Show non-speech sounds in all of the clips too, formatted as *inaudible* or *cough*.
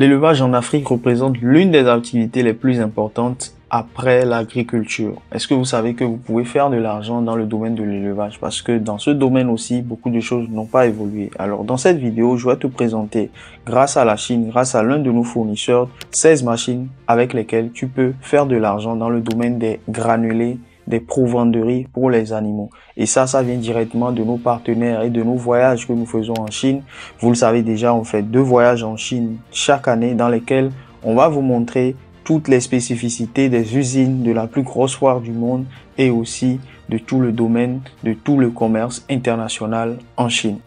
L'élevage en Afrique représente l'une des activités les plus importantes après l'agriculture. Est-ce que vous savez que vous pouvez faire de l'argent dans le domaine de l'élevage Parce que dans ce domaine aussi, beaucoup de choses n'ont pas évolué. Alors dans cette vidéo, je vais te présenter, grâce à la Chine, grâce à l'un de nos fournisseurs, 16 machines avec lesquelles tu peux faire de l'argent dans le domaine des granulés des provenderies pour les animaux. Et ça, ça vient directement de nos partenaires et de nos voyages que nous faisons en Chine. Vous le savez déjà, on fait deux voyages en Chine chaque année dans lesquels on va vous montrer toutes les spécificités des usines de la plus grosse foire du monde et aussi de tout le domaine, de tout le commerce international en Chine.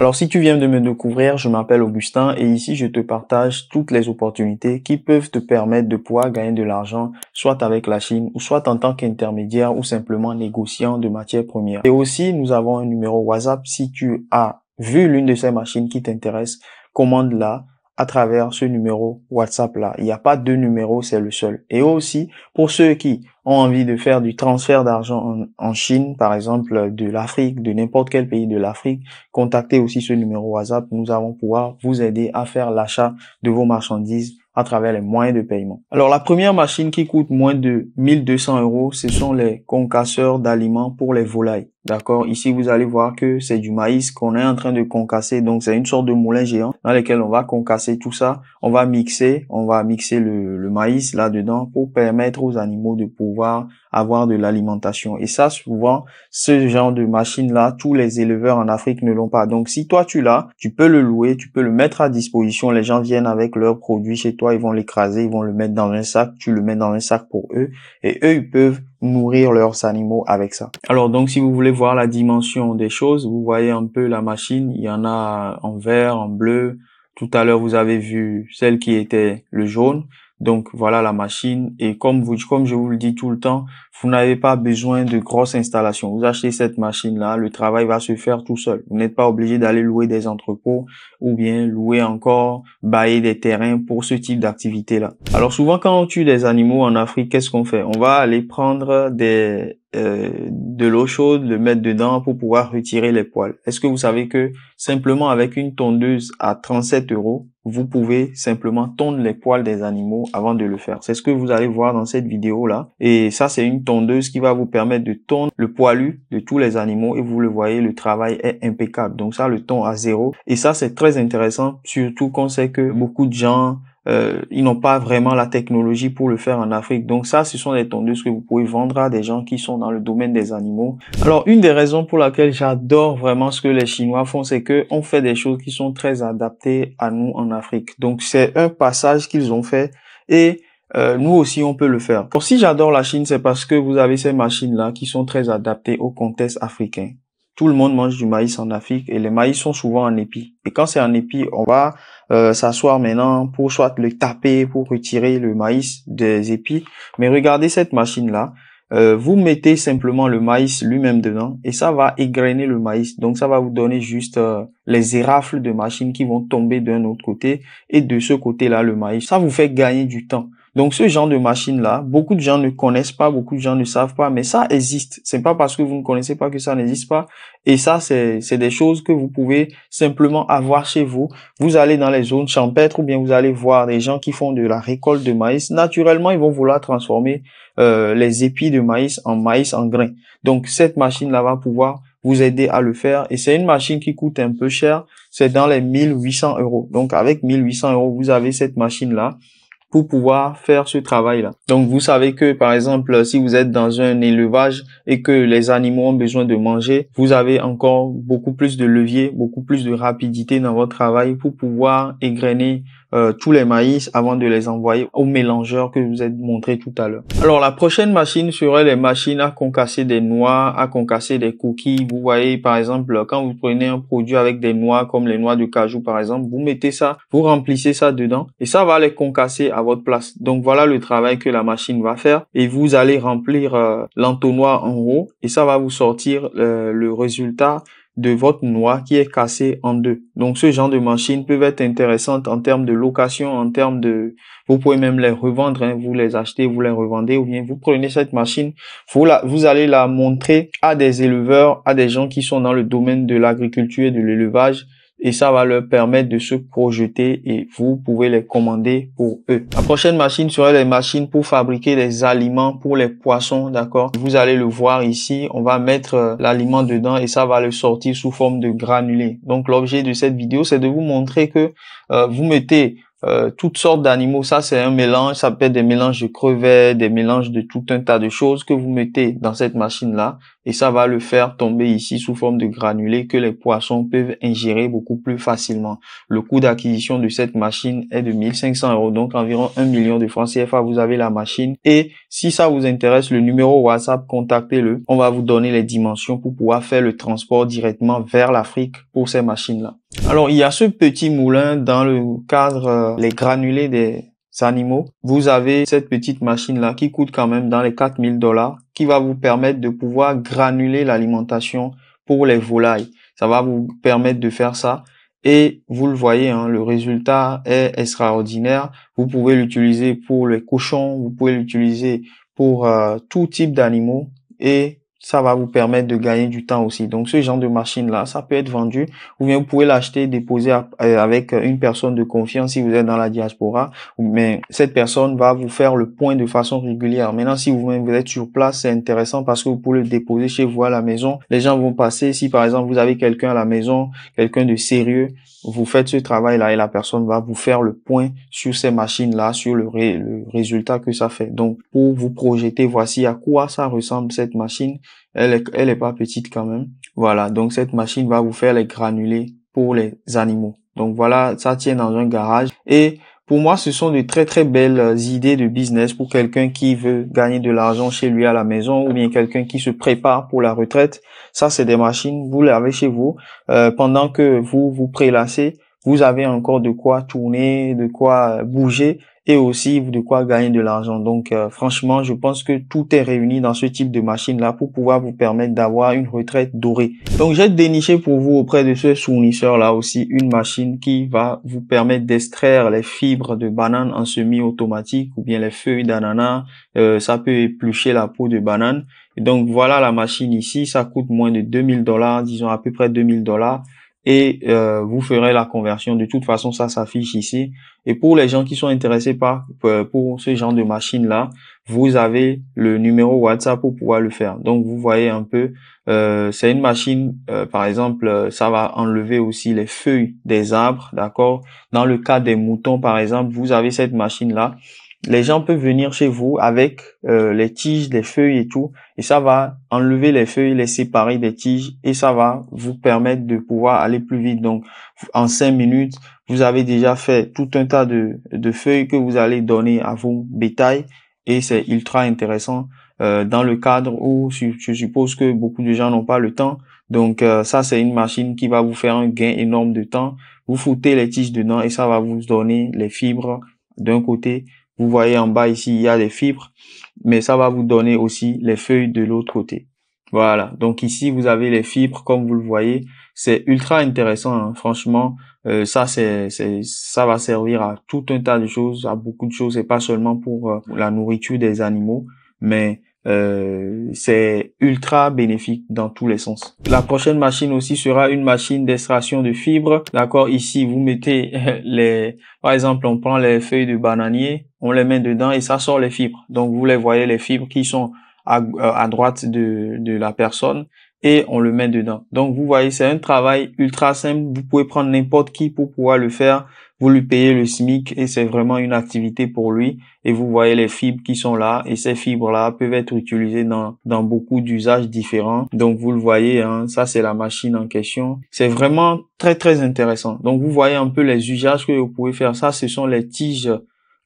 Alors si tu viens de me découvrir, je m'appelle Augustin et ici je te partage toutes les opportunités qui peuvent te permettre de pouvoir gagner de l'argent, soit avec la Chine ou soit en tant qu'intermédiaire ou simplement négociant de matières premières. Et aussi nous avons un numéro WhatsApp si tu as vu l'une de ces machines qui t'intéresse, commande-la à travers ce numéro WhatsApp là. Il n'y a pas deux numéros, c'est le seul. Et aussi, pour ceux qui ont envie de faire du transfert d'argent en, Chine, par exemple de l'Afrique, de n'importe quel pays de l'Afrique, contactez aussi ce numéro WhatsApp. Nous allons pouvoir vous aider à faire l'achat de vos marchandises à travers les moyens de paiement. Alors la première machine qui coûte moins de 1200 euros, ce sont les concasseurs d'aliments pour les volailles. D'accord Ici, vous allez voir que c'est du maïs qu'on est en train de concasser. Donc, c'est une sorte de moulin géant dans lequel on va concasser tout ça. On va mixer, on va mixer le, le maïs là-dedans pour permettre aux animaux de pouvoir avoir de l'alimentation. Et ça, souvent, ce genre de machine-là, tous les éleveurs en Afrique ne l'ont pas. Donc, si toi, tu l'as, tu peux le louer, tu peux le mettre à disposition. Les gens viennent avec leurs produits chez toi, ils vont l'écraser, ils vont le mettre dans un sac, tu le mets dans un sac pour eux. Et eux, ils peuvent nourrir leurs animaux avec ça. Alors donc si vous voulez voir la dimension des choses, vous voyez un peu la machine, il y en a en vert, en bleu. Tout à l'heure vous avez vu celle qui était le jaune. Donc voilà la machine. Et comme vous, comme je vous le dis tout le temps, vous n'avez pas besoin de grosses installations. Vous achetez cette machine-là, le travail va se faire tout seul. Vous n'êtes pas obligé d'aller louer des entrepôts ou bien louer encore, bailler des terrains pour ce type d'activité-là. Alors souvent quand on tue des animaux en Afrique, qu'est-ce qu'on fait On va aller prendre des euh, de l'eau chaude, le mettre dedans pour pouvoir retirer les poils. Est-ce que vous savez que simplement avec une tondeuse à 37 euros, vous pouvez simplement tondre les poils des animaux avant de le faire. C'est ce que vous allez voir dans cette vidéo là. Et ça, c'est une tondeuse qui va vous permettre de tondre le poilu de tous les animaux. Et vous le voyez, le travail est impeccable. Donc ça, le ton à zéro. Et ça, c'est très intéressant, surtout qu'on sait que beaucoup de gens euh, ils n'ont pas vraiment la technologie pour le faire en Afrique. Donc ça, ce sont des tondeuses que vous pouvez vendre à des gens qui sont dans le domaine des animaux. Alors une des raisons pour laquelle j'adore vraiment ce que les Chinois font, c'est qu'on fait des choses qui sont très adaptées à nous en Afrique. Donc c'est un passage qu'ils ont fait et euh, nous aussi on peut le faire. Pour si j'adore la Chine, c'est parce que vous avez ces machines là qui sont très adaptées au contexte africain. Tout le monde mange du maïs en Afrique et les maïs sont souvent en épi. Et quand c'est en épi, on va euh, s'asseoir maintenant pour soit le taper, pour retirer le maïs des épis. Mais regardez cette machine-là. Euh, vous mettez simplement le maïs lui-même dedans et ça va égrainer le maïs. Donc ça va vous donner juste euh, les érafles de machines qui vont tomber d'un autre côté et de ce côté-là le maïs. Ça vous fait gagner du temps. Donc ce genre de machine-là, beaucoup de gens ne connaissent pas, beaucoup de gens ne savent pas, mais ça existe. C'est pas parce que vous ne connaissez pas que ça n'existe pas. Et ça, c'est des choses que vous pouvez simplement avoir chez vous. Vous allez dans les zones champêtres ou bien vous allez voir des gens qui font de la récolte de maïs. Naturellement, ils vont vouloir transformer euh, les épis de maïs en maïs en grains. Donc cette machine-là va pouvoir vous aider à le faire. Et c'est une machine qui coûte un peu cher. C'est dans les 1800 euros. Donc avec 1800 euros, vous avez cette machine-là pour pouvoir faire ce travail-là. Donc vous savez que par exemple si vous êtes dans un élevage et que les animaux ont besoin de manger, vous avez encore beaucoup plus de levier, beaucoup plus de rapidité dans votre travail pour pouvoir égrener euh, tous les maïs avant de les envoyer au mélangeur que je vous ai montré tout à l'heure. Alors la prochaine machine serait les machines à concasser des noix, à concasser des cookies. Vous voyez par exemple quand vous prenez un produit avec des noix comme les noix de cajou par exemple, vous mettez ça, vous remplissez ça dedans et ça va les concasser à votre place. Donc voilà le travail que la machine va faire et vous allez remplir euh, l'entonnoir en haut et ça va vous sortir euh, le résultat de votre noix qui est cassée en deux. Donc ce genre de machines peuvent être intéressantes en termes de location, en termes de... Vous pouvez même les revendre, hein. vous les achetez, vous les revendez, ou bien vous prenez cette machine, vous, vous allez la montrer à des éleveurs, à des gens qui sont dans le domaine de l'agriculture et de l'élevage, et ça va leur permettre de se projeter et vous pouvez les commander pour eux. La prochaine machine sera les machines pour fabriquer les aliments pour les poissons, d'accord Vous allez le voir ici, on va mettre euh, l'aliment dedans et ça va le sortir sous forme de granulés. Donc l'objet de cette vidéo, c'est de vous montrer que euh, vous mettez euh, toutes sortes d'animaux. Ça, c'est un mélange, ça peut être des mélanges de crevettes, des mélanges de tout un tas de choses que vous mettez dans cette machine-là et ça va le faire tomber ici sous forme de granulés que les poissons peuvent ingérer beaucoup plus facilement. Le coût d'acquisition de cette machine est de 1500 euros, donc environ 1 million de francs CFA, vous avez la machine. Et si ça vous intéresse, le numéro WhatsApp, contactez-le. On va vous donner les dimensions pour pouvoir faire le transport directement vers l'Afrique pour ces machines-là. Alors, il y a ce petit moulin dans le cadre euh, les granulés des animaux, vous avez cette petite machine-là qui coûte quand même dans les 4000 dollars, qui va vous permettre de pouvoir granuler l'alimentation pour les volailles. Ça va vous permettre de faire ça. Et vous le voyez, hein, le résultat est extraordinaire. Vous pouvez l'utiliser pour les cochons, vous pouvez l'utiliser pour euh, tout type d'animaux. Et ça va vous permettre de gagner du temps aussi. Donc ce genre de machine-là, ça peut être vendu ou bien vous pouvez l'acheter, déposer euh, avec une personne de confiance si vous êtes dans la diaspora. Mais cette personne va vous faire le point de façon régulière. Maintenant, si vous êtes sur place, c'est intéressant parce que vous pouvez le déposer chez vous à la maison. Les gens vont passer. Si par exemple vous avez quelqu'un à la maison, quelqu'un de sérieux, vous faites ce travail-là et la personne va vous faire le point sur ces machines-là, sur le résultat que ça fait. Donc pour vous projeter, voici à quoi ça ressemble cette machine elle est, pas petite quand même. Voilà. Donc, cette machine va vous faire les granulés pour les animaux. Donc voilà, ça tient dans un garage. Et pour moi, ce sont de très très belles idées de business pour quelqu'un qui veut gagner de l'argent chez lui à la maison ou bien quelqu'un qui se prépare pour la retraite. Ça, c'est des machines, vous les avez chez vous. Euh, pendant que vous vous prélassez, vous avez encore de quoi tourner, de quoi bouger et aussi de quoi gagner de l'argent. Donc euh, franchement, je pense que tout est réuni dans ce type de machine-là pour pouvoir vous permettre d'avoir une retraite dorée. Donc j'ai déniché pour vous auprès de ce fournisseur-là aussi une machine qui va vous permettre d'extraire les fibres de banane en semi-automatique ou bien les feuilles d'ananas. Euh, ça peut éplucher la peau de banane. donc voilà la machine ici, ça coûte moins de 2000 dollars, disons à peu près 2000 dollars et euh, vous ferez la conversion. De toute façon, ça s'affiche ici. Et pour les gens qui sont intéressés par euh, pour ce genre de machine là, vous avez le numéro WhatsApp pour pouvoir le faire. Donc vous voyez un peu, euh, c'est une machine, par exemple, ça va enlever aussi les feuilles des arbres, d'accord. Dans le cas des moutons, par exemple, vous avez cette machine là les gens peuvent venir chez vous avec euh, les tiges, les feuilles et tout, et ça va enlever les feuilles, les séparer des tiges, et ça va vous permettre de pouvoir aller plus vite. Donc, en cinq minutes, vous avez déjà fait tout un tas de, de feuilles que vous allez donner à vos bétails, et c'est ultra intéressant euh, dans le cadre où je suppose que beaucoup de gens n'ont pas le temps. Donc, euh, ça, c'est une machine qui va vous faire un gain énorme de temps. Vous foutez les tiges dedans et ça va vous donner les fibres d'un côté vous voyez en bas ici, il y a les fibres, mais ça va vous donner aussi les feuilles de l'autre côté. Voilà, donc ici, vous avez les fibres, comme vous le voyez. C'est ultra intéressant, hein. franchement. Euh, ça, c'est, ça va servir à tout un tas de choses, à beaucoup de choses, et pas seulement pour euh, la nourriture des animaux, mais euh, c'est ultra bénéfique dans tous les sens. La prochaine machine aussi sera une machine d'extraction de fibres. D'accord, ici vous mettez *laughs* les, par exemple, on prend les feuilles de bananier, on les met dedans et ça sort les fibres. Donc vous les voyez les fibres qui sont euh, à, droite de, de la personne et on le met dedans. Donc vous voyez, c'est un travail ultra simple. Vous pouvez prendre n'importe qui pour pouvoir le faire. Vous lui payez le SMIC et c'est vraiment une activité pour lui. Et vous voyez les fibres qui sont là. Et ces fibres-là peuvent être utilisées dans, dans beaucoup d'usages différents. Donc vous le voyez, hein, ça c'est la machine en question. C'est vraiment très très intéressant. Donc vous voyez un peu les usages que vous pouvez faire. Ça, ce sont les tiges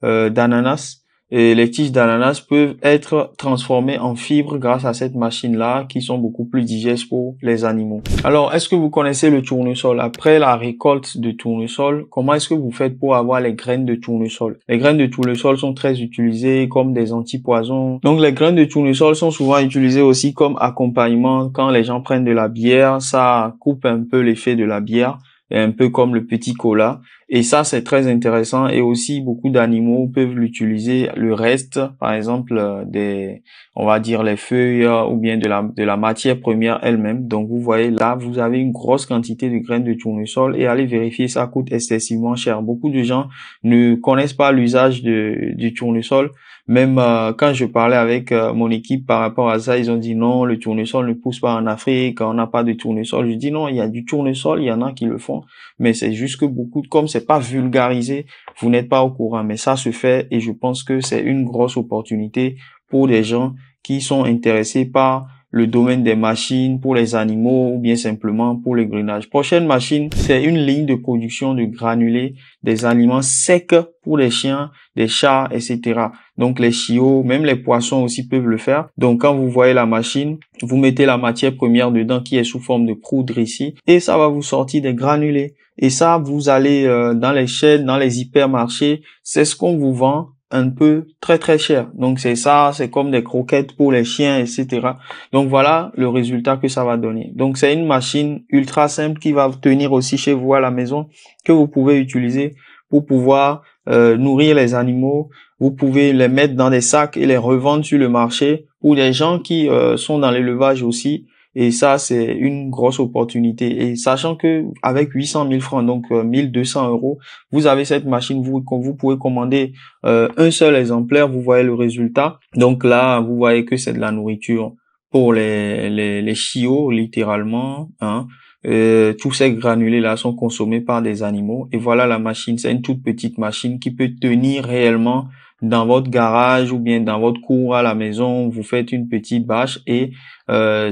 euh, d'ananas et les tiges d'ananas peuvent être transformées en fibres grâce à cette machine-là qui sont beaucoup plus digestes pour les animaux. Alors, est-ce que vous connaissez le tournesol Après la récolte de tournesol, comment est-ce que vous faites pour avoir les graines de tournesol Les graines de tournesol sont très utilisées comme des antipoisons. Donc, les graines de tournesol sont souvent utilisées aussi comme accompagnement quand les gens prennent de la bière. Ça coupe un peu l'effet de la bière un peu comme le petit cola. Et ça, c'est très intéressant. Et aussi, beaucoup d'animaux peuvent l'utiliser. Le reste, par exemple, euh, des, on va dire les feuilles euh, ou bien de la, de la matière première elle-même. Donc, vous voyez là, vous avez une grosse quantité de graines de tournesol et allez vérifier, ça coûte excessivement cher. Beaucoup de gens ne connaissent pas l'usage du tournesol même euh, quand je parlais avec euh, mon équipe par rapport à ça, ils ont dit non, le tournesol ne pousse pas en Afrique, on n'a pas de tournesol. Je dis non, il y a du tournesol, il y en a qui le font, mais c'est juste que beaucoup, de comme c'est pas vulgarisé, vous n'êtes pas au courant. Mais ça se fait et je pense que c'est une grosse opportunité pour des gens qui sont intéressés par le domaine des machines, pour les animaux ou bien simplement pour le grenages. Prochaine machine, c'est une ligne de production de granulés, des aliments secs pour les chiens, des chats, etc. Donc les chiots, même les poissons aussi peuvent le faire. Donc quand vous voyez la machine, vous mettez la matière première dedans qui est sous forme de poudre ici et ça va vous sortir des granulés. Et ça, vous allez euh, dans les chaînes, dans les hypermarchés, c'est ce qu'on vous vend un peu très très cher. Donc c'est ça, c'est comme des croquettes pour les chiens, etc. Donc voilà le résultat que ça va donner. Donc c'est une machine ultra simple qui va tenir aussi chez vous à la maison, que vous pouvez utiliser pour pouvoir euh, nourrir les animaux. Vous pouvez les mettre dans des sacs et les revendre sur le marché. Ou des gens qui euh, sont dans l'élevage aussi, et ça, c'est une grosse opportunité. Et sachant que avec 800 000 francs, donc 1200 euh, euros, vous avez cette machine, vous, pouvez commander euh, un seul exemplaire, vous voyez le résultat. Donc là, vous voyez que c'est de la nourriture pour les, les, chiots, littéralement. Hein. Euh, tous ces granulés-là sont consommés par des animaux. Et voilà la machine, c'est une toute petite machine qui peut tenir réellement dans votre garage ou bien dans votre cour à la maison, vous faites une petite bâche et euh,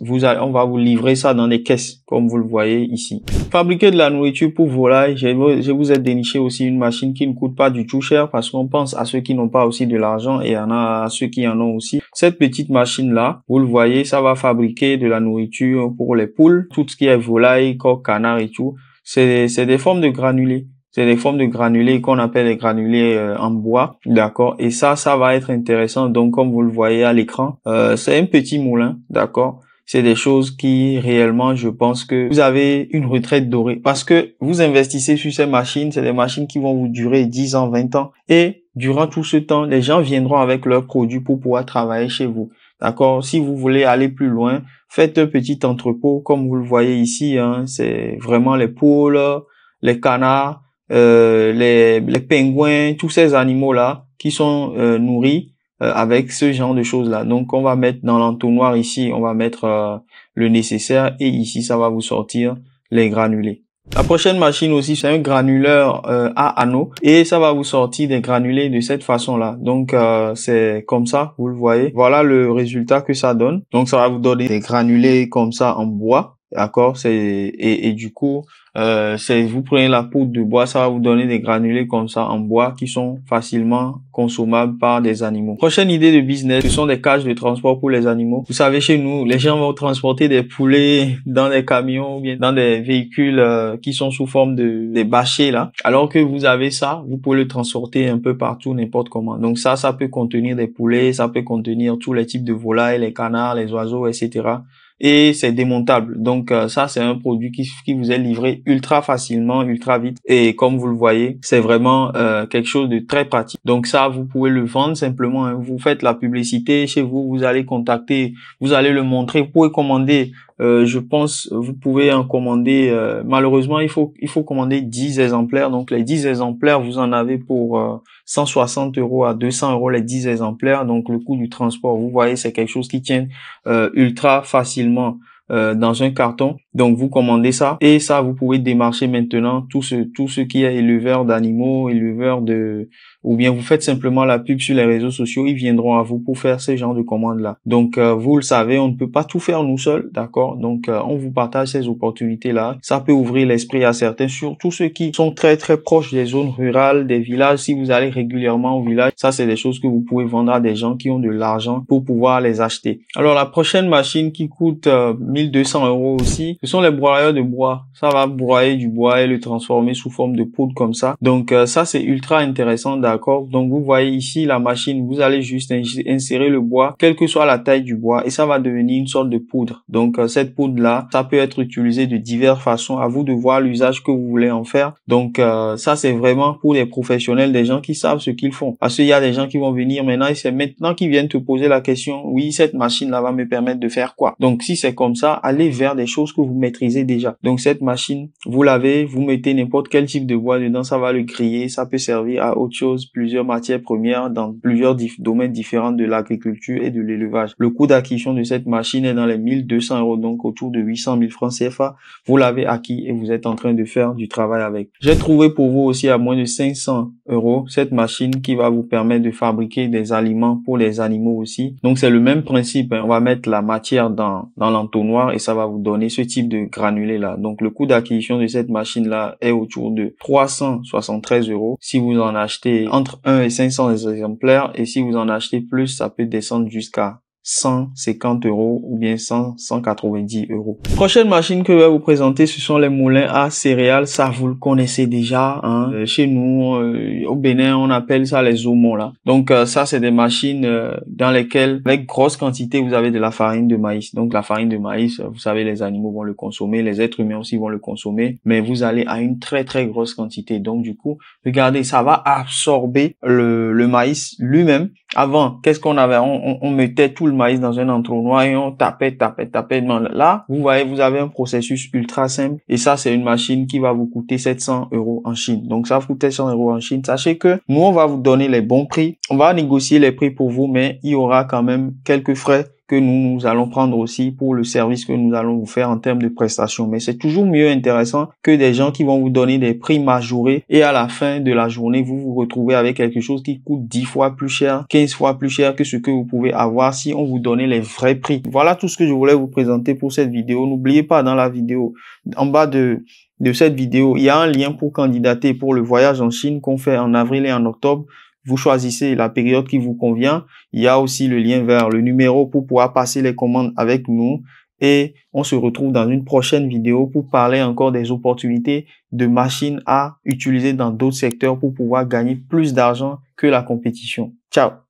vous on va vous livrer ça dans des caisses, comme vous le voyez ici. Fabriquer de la nourriture pour volaille, je, je vous ai déniché aussi une machine qui ne coûte pas du tout cher parce qu'on pense à ceux qui n'ont pas aussi de l'argent et en a à ceux qui en ont aussi. Cette petite machine-là, vous le voyez, ça va fabriquer de la nourriture pour les poules, tout ce qui est volaille, coq, canard et tout. C'est des formes de granulés. C'est des formes de granulés qu'on appelle les granulés euh, en bois, d'accord. Et ça, ça va être intéressant. Donc, comme vous le voyez à l'écran, euh, c'est un petit moulin, d'accord. C'est des choses qui réellement, je pense que vous avez une retraite dorée parce que vous investissez sur ces machines. C'est des machines qui vont vous durer 10 ans, 20 ans. Et durant tout ce temps, les gens viendront avec leurs produits pour pouvoir travailler chez vous. D'accord Si vous voulez aller plus loin, faites un petit entrepôt comme vous le voyez ici. Hein, c'est vraiment les poules, les canards, euh, les, les, pingouins, tous ces animaux-là qui sont euh, nourris euh, avec ce genre de choses-là. Donc on va mettre dans l'entonnoir ici, on va mettre le nécessaire et ici ça va vous sortir les granulés. La prochaine machine aussi, c'est un granuleur à anneaux et ça va vous sortir des granulés de cette façon-là. Donc c'est comme ça, vous le voyez. Voilà le résultat que ça donne. Donc ça va vous donner des granulés comme ça en bois D'accord C'est et, et, du coup, euh, c'est vous prenez la poudre de bois, ça va vous donner des granulés comme ça en bois qui sont facilement consommables par des animaux. Prochaine idée de business, ce sont des cages de transport pour les animaux. Vous savez chez nous, les gens vont transporter des poulets dans des camions ou bien dans des véhicules euh, qui sont sous forme de des bâchers là. Alors que vous avez ça, vous pouvez le transporter un peu partout n'importe comment. Donc ça ça peut contenir des poulets, ça peut contenir tous les types de volailles, les canards, les oiseaux, etc et c'est démontable. Donc euh, ça, c'est un produit qui, qui, vous est livré ultra facilement, ultra vite. Et comme vous le voyez, c'est vraiment euh, quelque chose de très pratique. Donc ça, vous pouvez le vendre simplement. Hein. Vous faites la publicité chez vous, vous allez contacter, vous allez le montrer, vous pouvez commander euh, je pense vous pouvez en commander. Euh, malheureusement, il faut il faut commander 10 exemplaires. Donc les 10 exemplaires, vous en avez pour 160 euh, euros à 200 euros les 10 exemplaires. Donc le coût du transport, vous voyez, c'est quelque chose qui tient ultra facilement dans un carton. Donc vous commandez ça et ça vous pouvez démarcher maintenant tout ce tout ce qui est éleveur d'animaux, éleveur de ou bien vous faites simplement la pub sur les réseaux sociaux, ils viendront à vous pour faire ces genres de commandes là. Donc euh, vous le savez, on ne peut pas tout faire nous seuls, d'accord Donc euh, on vous partage ces opportunités là. Ça peut ouvrir l'esprit à certains, surtout ceux qui sont très très proches des zones rurales, des villages. Si vous allez régulièrement au village, ça c'est des choses que vous pouvez vendre à des gens qui ont de l'argent pour pouvoir les acheter. Alors la prochaine machine qui coûte 1200 euh, euros aussi ce sont les broyeurs de bois. Ça va broyer du bois et le transformer sous forme de poudre comme ça. Donc euh, ça c'est ultra intéressant, d'accord. Donc vous voyez ici la machine, vous allez juste insérer le bois, quelle que soit la taille du bois, et ça va devenir une sorte de poudre. Donc euh, cette poudre là, ça peut être utilisé de diverses façons. À vous de voir l'usage que vous voulez en faire. Donc euh, ça c'est vraiment pour les professionnels, des gens qui savent ce qu'ils font. Parce qu'il y a des gens qui vont venir maintenant et c'est maintenant qu'ils viennent te poser la question, oui cette machine là va me permettre de faire quoi. Donc si c'est comme ça, allez vers des choses que vous vous maîtrisez déjà. Donc cette machine, vous l'avez, vous mettez n'importe quel type de bois dedans, ça va le crier ça peut servir à autre chose, plusieurs matières premières dans plusieurs domaines différents de l'agriculture et de l'élevage. Le coût d'acquisition de cette machine est dans les 1200 euros, donc autour de 800 000 francs CFA. Vous l'avez acquis et vous êtes en train de faire du travail avec. J'ai trouvé pour vous aussi à moins de 500 euros cette machine qui va vous permettre de fabriquer des aliments pour les animaux aussi. Donc c'est le même principe, hein. on va mettre la matière dans, dans l'entonnoir et ça va vous donner ce type de granulé-là. Donc, le coût d'acquisition de cette machine-là est autour de 373 euros. Si vous en achetez entre 1 et 500 exemplaires, et si vous en achetez plus, ça peut descendre jusqu'à 150 euros ou bien 100, 190 euros. Prochaine machine que je vais vous présenter, ce sont les moulins à céréales. Ça, vous le connaissez déjà. Hein. Euh, chez nous, euh, au Bénin, on appelle ça les aumons là. Donc euh, ça, c'est des machines dans lesquelles, avec grosse quantité, vous avez de la farine de maïs. Donc la farine de maïs, vous savez, les animaux vont le consommer, les êtres humains aussi vont le consommer, mais vous allez à une très très grosse quantité. Donc du coup, regardez, ça va absorber le, maïs lui-même. Avant, qu'est-ce qu'on avait on, on, on mettait tout le maïs dans un entonnoir et on tapait, Non, là, vous voyez, vous avez un processus ultra simple et ça, c'est une machine qui va vous coûter 700 euros en Chine. Donc, ça coûte 700 euros en Chine. Sachez que nous, on va vous donner les bons prix. On va négocier les prix pour vous, mais il y aura quand même quelques frais que nous, allons prendre aussi pour le service que nous allons vous faire en termes de prestations. Mais c'est toujours mieux intéressant que des gens qui vont vous donner des prix majorés et à la fin de la journée, vous vous retrouvez avec quelque chose qui coûte 10 fois plus cher, 15 fois plus cher que ce que vous pouvez avoir si on vous donnait les vrais prix. Voilà tout ce que je voulais vous présenter pour cette vidéo. N'oubliez pas dans la vidéo, en bas de de cette vidéo, il y a un lien pour candidater pour le voyage en Chine qu'on fait en avril et en octobre. Vous choisissez la période qui vous convient. Il y a aussi le lien vers le numéro pour pouvoir passer les commandes avec nous. Et on se retrouve dans une prochaine vidéo pour parler encore des opportunités de machines à utiliser dans d'autres secteurs pour pouvoir gagner plus d'argent que la compétition. Ciao